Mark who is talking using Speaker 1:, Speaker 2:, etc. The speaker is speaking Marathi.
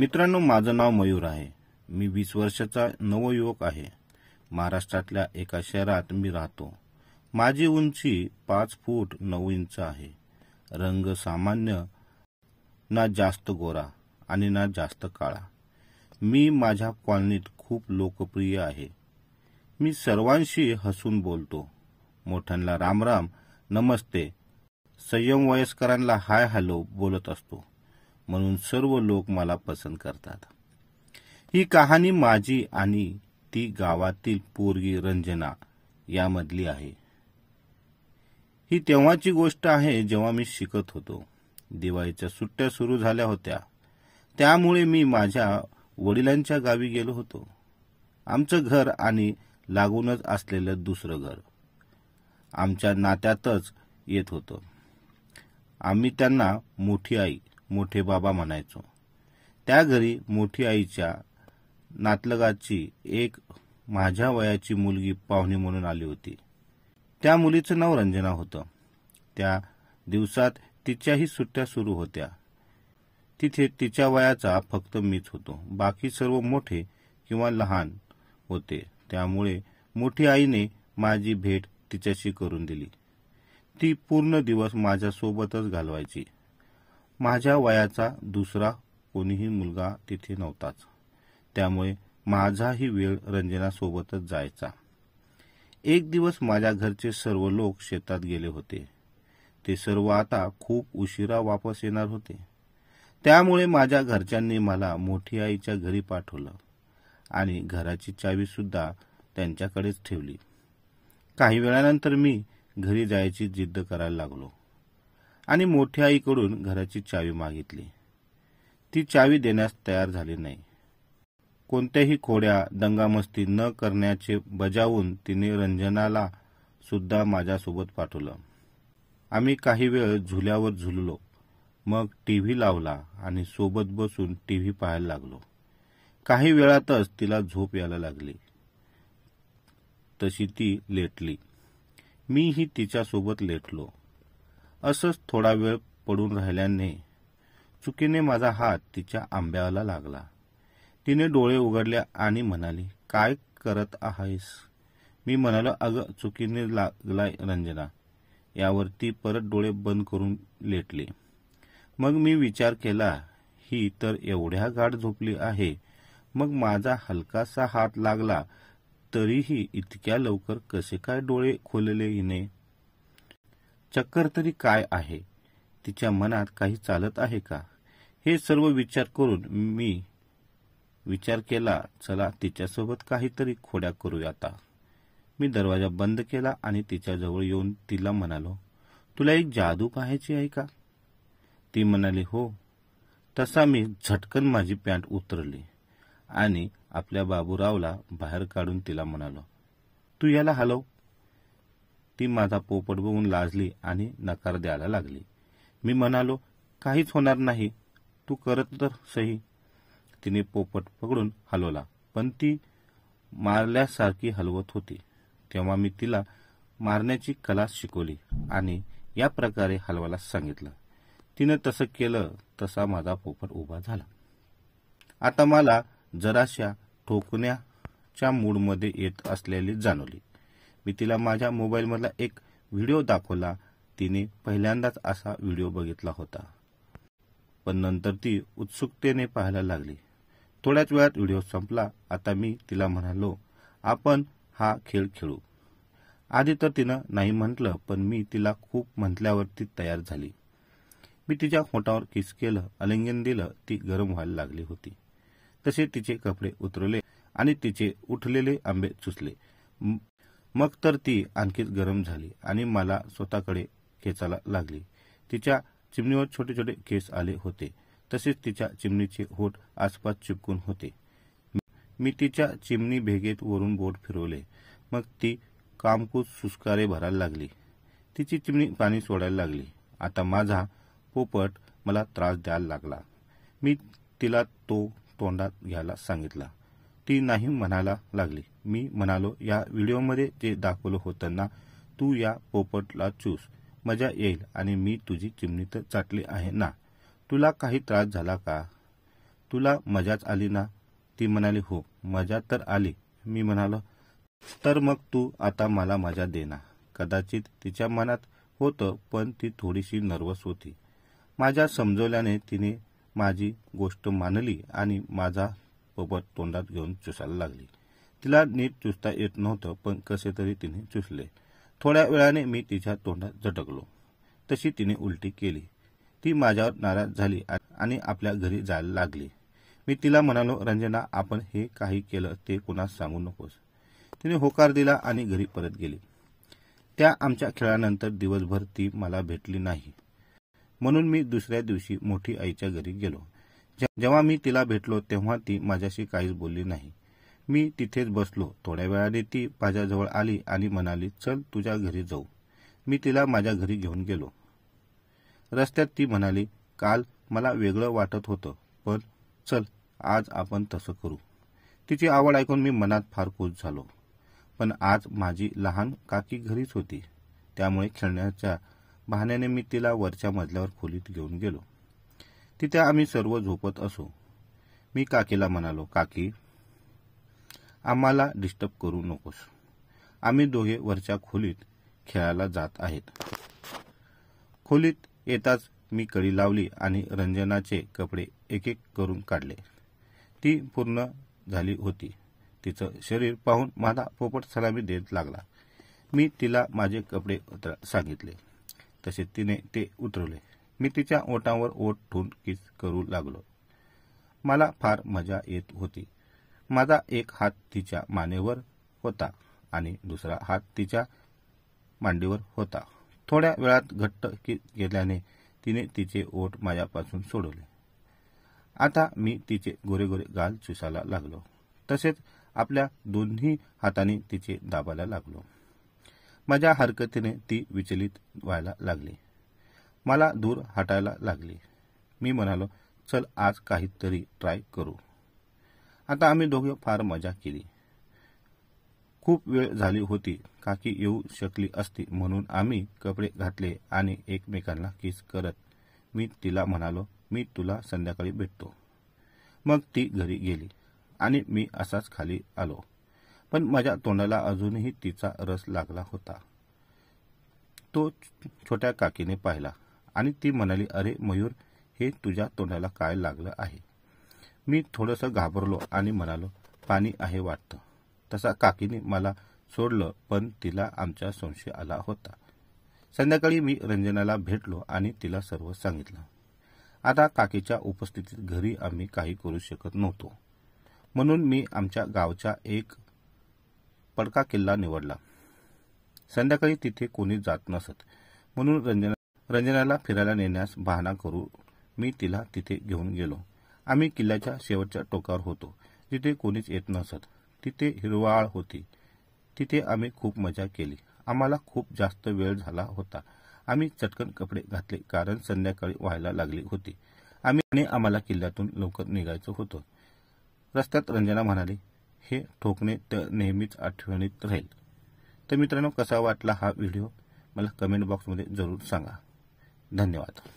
Speaker 1: मित्रांनो माझं नाव मयूर आहे मी वीस वर्षाचा नवयुवक आहे महाराष्ट्रातल्या एका शहरात मी राहतो माझी उंची पाच फूट नऊ इंच आहे रंग सामान्य ना जास्त गोरा आणि ना जास्त काळा मी माझ्या कॉलनीत खूप लोकप्रिय आहे मी सर्वांशी हसून बोलतो मोठ्यांना रामराम नमस्ते संयम वयस्करांना हाय हॅलो बोलत असतो म्हणून सर्व लोक मला पसंत करतात ही कहाणी माझी आणि ती गावातील पोरगी रंजना यामधली आहे ही तेव्हाची गोष्ट आहे जेव्हा मी शिकत होतो दिवाळीच्या सुट्ट्या सुरू झाल्या होत्या त्यामुळे मी माझ्या वडिलांच्या गावी गेलो होतो आमचं घर आणि लागूनच असलेलं दुसरं घर आमच्या नात्यातच येत होतं आम्ही त्यांना मोठी आई मोठे बाबा म्हणायचो त्या घरी मोठी आईच्या नातलगाची एक माझ्या वयाची मुलगी पाहुणी म्हणून आली होती त्या मुलीचं नाव रंजना होतं त्या दिवसात तिच्याही सुट्ट्या सुरू होत्या तिथे तिच्या वयाचा फक्त मीच होतो बाकी सर्व मोठे किंवा लहान होते त्यामुळे मोठी आईने माझी भेट तिच्याशी करून दिली ती पूर्ण दिवस माझ्यासोबतच घालवायची माझ्या वयाचा दुसरा कोणीही मुलगा तिथे नव्हताच त्यामुळे माझाही वेळ रंजनासोबतच जायचा एक दिवस माझ्या घरचे सर्व लोक शेतात गेले होते ते सर्व आता खूप उशिरा वापस येणार होते त्यामुळे माझ्या घरच्यांनी मला मोठी आईच्या घरी पाठवलं आणि घराची चावीसुद्धा त्यांच्याकडेच ठेवली काही वेळानंतर मी घरी जायची जिद्द करायला लागलो आणि मोठ्या आईकडून घराची चावी मागितली ती चावी देण्यास तयार झाली नाही कोणत्याही खोड्या दंगामस्ती न करण्याचे बजावून तिने रंजनाला सुद्धा माझ्यासोबत पाठवलं आम्ही काही वेळ झुल्यावर झुललो मग टी व्ही लावला आणि सोबत बसून टी व्ही पाहायला लागलो काही वेळातच तिला झोप यायला लागली तशी ती लेटली मीही तिच्यासोबत लेटलो असंच थोडा वेळ पडून राहिल्याने चुकीने माझा हात तिच्या आंब्याला लागला तिने डोळे उघडले आणि म्हणाली काय करत आहेस मी म्हणालो अगं चुकीने लागला रंजना यावर ती परत डोळे बंद करून लेटली मग मी विचार केला ही तर एवढ्या गाठ झोपली आहे मग माझा हलकासा हात लागला तरीही इतक्या लवकर कसे काय डोळे खोलले हिने चक्कर तरी काय आहे तिच्या मनात काही चालत आहे का हे सर्व विचार करून मी विचार केला चला तिच्यासोबत काहीतरी खोड्या करूया आता मी दरवाजा बंद केला आणि तिच्याजवळ येऊन तिला म्हणालो तुला एक जादू पाहायची आहे का ती म्हणाली हो तसा मी झटकन माझी पॅन्ट उतरली आणि आपल्या बाबूरावला बाहेर काढून तिला म्हणालो तू याला हलव ती माझा पोपट बघून लाजली आणि नकार द्यायला लागली मी म्हणालो काहीच होणार नाही तू करत तर सही तिने पोपट पकडून हलवला पण ती मारल्यासारखी हलवत होती तेव्हा मी तिला मारण्याची कला शिकवली आणि या प्रकारे हलवायला सांगितलं तिनं तसं केलं तसा माझा पोपट उभा झाला आता मला जराशा ठोकण्याच्या मूडमध्ये येत असलेली जाणवली मी तिला माझ्या मोबाईलमधला एक व्हिडिओ दाखवला तिने पहिल्यांदाच असा व्हिडिओ बघितला होता पण नंतर ती उत्सुकतेने पाहायला लागली थोड्याच वेळात व्हिडिओ संपला आता मी तिला म्हणालो आपण हा खेळ खेळू आधी तर तिनं नाही म्हटलं पण मी तिला खूप म्हटल्यावर ती तयार झाली मी तिच्या होटावर किस केलं अलिंगन दिलं ती गरम व्हायला लागली होती तसे तिचे कपडे उतरवले आणि तिचे उठलेले आंबे चुसले मग तर ती आणखीच गरम झाली आणि मला स्वतःकडे खेचायला लागली तिच्या चिमणीवर छोटे छोटे केस आले होते तसेच तिच्या चिमणीचे होठ आसपास चिपकून होते मी तिच्या चिमणी भेगेत वरून बोट फिरवले मग ती कामकूस सुस्कारे भरायला लागली तिची चिमणी पाणी सोडायला लागली आता माझा पोपट मला त्रास द्यायला लागला मी तिला तो तोंडात घ्यायला सांगितला ती नाही म्हणायला लागली मी म्हणालो या व्हिडिओमध्ये ते दाखवलं होतं ना तू या पोपटला चूस मजा येईल आणि मी तुझी चिमणीत चाटली आहे ना तुला काही त्रास झाला का तुला मजाच आली ना ती म्हणाली हो मजा तर आली मी म्हणालो तर मग तू आता मला मजा देना कदाचित तिच्या मनात होतं पण ती थोडीशी नर्वस होती माझ्या समजवल्याने तिने माझी गोष्ट मानली आणि माझा पोपट तोंडात घेऊन चुसायला लागली तिला नीट चुसता येत नव्हतं पण कसे तरी तिने चुसले थोड्या वेळाने मी तिच्या तोंडात झटकलो तशी तिने उलटी केली ती माझ्यावर नाराज झाली आणि आपल्या घरी जायला लागली मी तिला म्हणालो रंजना आपण हे काही केलं ते कुणास सांगू नकोस तिने होकार दिला आणि घरी परत गेली त्या आमच्या खेळानंतर दिवसभर ती मला भेटली नाही म्हणून मी दुसऱ्या दिवशी मोठी आईच्या घरी गेलो जेव्हा मी तिला भेटलो तेव्हा ती माझ्याशी काहीच बोलली नाही मी तिथेच बसलो थोड्या वेळाने ती माझ्याजवळ आली आणि म्हणाली चल तुझ्या घरी जाऊ मी तिला माझ्या घरी घेऊन गेलो रस्त्यात ती म्हणाली काल मला वेगळं वाटत होतं पण चल आज आपण तसं करू तिची आवड ऐकून मी मनात फार खुश झालो पण आज माझी लहान काकी घरीच होती त्यामुळे खेळण्याच्या बहाण्याने मी तिला वरच्या मजल्यावर खोलीत घेऊन गेलो तिथे आम्ही सर्व झोपत असो मी काकीला म्हणालो काकी आम्हाला डिस्टर्ब करू नकोस आम्ही दोघे वरच्या खोलीत खेळायला जात आहेत खोलीत येताच मी कडी लावली आणि रंजनाचे कपडे एक एक करून काढले ती पूर्ण झाली होती तिचं शरीर पाहून मला पोपट सलामी देत लागला मी तिला माझे कपडे उतरा सांगितले तसे तिने ते उतरवले मी तिच्या ओटावर ओठ ठून किस करू लागलो मला फार मजा येत होती माझा एक हात तिच्या मानेवर होता आणि दुसरा हात तिच्या मांडीवर होता थोड्या वेळात घट्ट गेल्याने तिने तिचे ओठ माझ्यापासून सोडवले आता मी तिचे गोरे गोरे गाल चुसायला लागलो तसेच आपल्या दोन्ही हाताने तिचे दाबायला लागलो माझ्या हरकतीने ती विचलित व्हायला लागली मला दूर हटायला लागली मी म्हणालो चल आज काहीतरी ट्राय करू आता आम्ही दोघे फार मजा केली खूप वेळ झाली होती काकी येऊ शकली असती म्हणून आम्ही कपडे घातले आणि एकमेकांना किस करत मी तिला म्हणालो मी तुला संध्याकाळी भेटतो मग ती घरी गेली आणि मी असाच खाली आलो पण माझ्या तोंडाला अजूनही तिचा रस लागला होता तो छोट्या काकीने पाहिला आणि ती म्हणाली अरे मयूर हे तुझ्या तोंडाला काय लागलं आहे मी थोडंसं घाबरलो आणि म्हणालो पाणी आहे वाटतं तसा काकीने मला सोडलं पण तिला आमचा संशय आला होता संध्याकाळी मी रंजनाला भेटलो आणि तिला सर्व सांगितलं आता काकीच्या उपस्थितीत घरी आम्ही काही करू शकत नव्हतो म्हणून मी आमच्या गावचा एक पडका किल्ला निवडला संध्याकाळी तिथे कोणी जात नसत म्हणून रंजना रंजनाला फिरायला नेण्यास बहाणा करू मी तिला तिथे घेऊन गेलो आम्ही किल्ल्याच्या शेवटच्या टोकावर होतो जिथे कोणीच येत नसत तिथे हिरवाळ होती तिथे आम्ही खूप मजा केली आम्हाला खूप जास्त वेळ झाला होता आम्ही चटकन कपडे घातले कारण संध्याकाळी व्हायला लागली होती आम्ही आणि आम्हाला किल्ल्यातून लवकर निघायचं होतं रस्त्यात रंजना म्हणाली हे ठोकणे तर नेहमीच आठवणीत राहील तर मित्रांनो कसा वाटला हा व्हिडिओ मला कमेंट बॉक्समध्ये जरूर सांगा धन्यवाद